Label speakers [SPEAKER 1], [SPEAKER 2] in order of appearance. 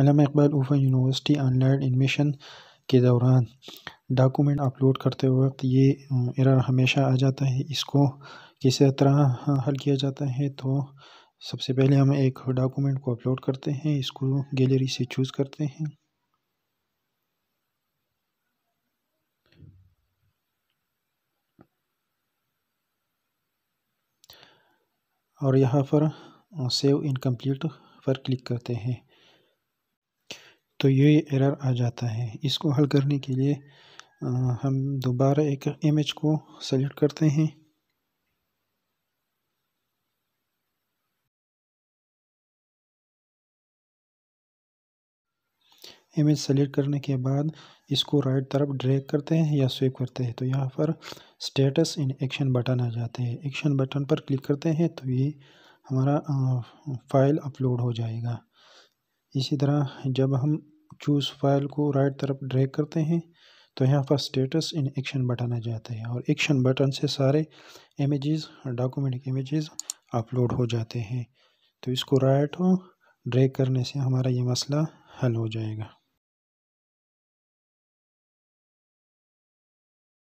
[SPEAKER 1] इकबाल उफा university online admission के दौरान डॉक्यूमेंट अपलोड करते वक्त ये एरर हमेशा आ जाता है इसको किस तरह हल किया जाता है तो सबसे पहले हम एक डॉक्यूमेंट को अपलोड करते हैं इसको गैलरी से चूज़ करते हैं और यहाँ पर सेव इनकम्प्लीट पर क्लिक करते हैं तो ये एरर आ जाता है इसको हल करने के लिए
[SPEAKER 2] आ, हम दोबारा एक इमेज को सेलेक्ट करते हैं इमेज सेलेक्ट करने के बाद इसको राइट तरफ ड्रैग
[SPEAKER 1] करते हैं या स्वेप करते हैं तो यहाँ पर स्टेटस इन एक्शन बटन आ जाते हैं एक्शन बटन पर क्लिक करते हैं तो ये हमारा फाइल अपलोड हो जाएगा इसी तरह जब हम चूज़ फाइल को राइट तरफ ड्रैग करते हैं तो यहाँ पर स्टेटस इन एक्शन बटन आ जाता है और एक्शन बटन से सारे इमेजेस डॉक्यूमेंट
[SPEAKER 2] के इमेजेस अपलोड हो जाते हैं तो इसको राइट हो ड्रैग करने से हमारा ये मसला हल हो जाएगा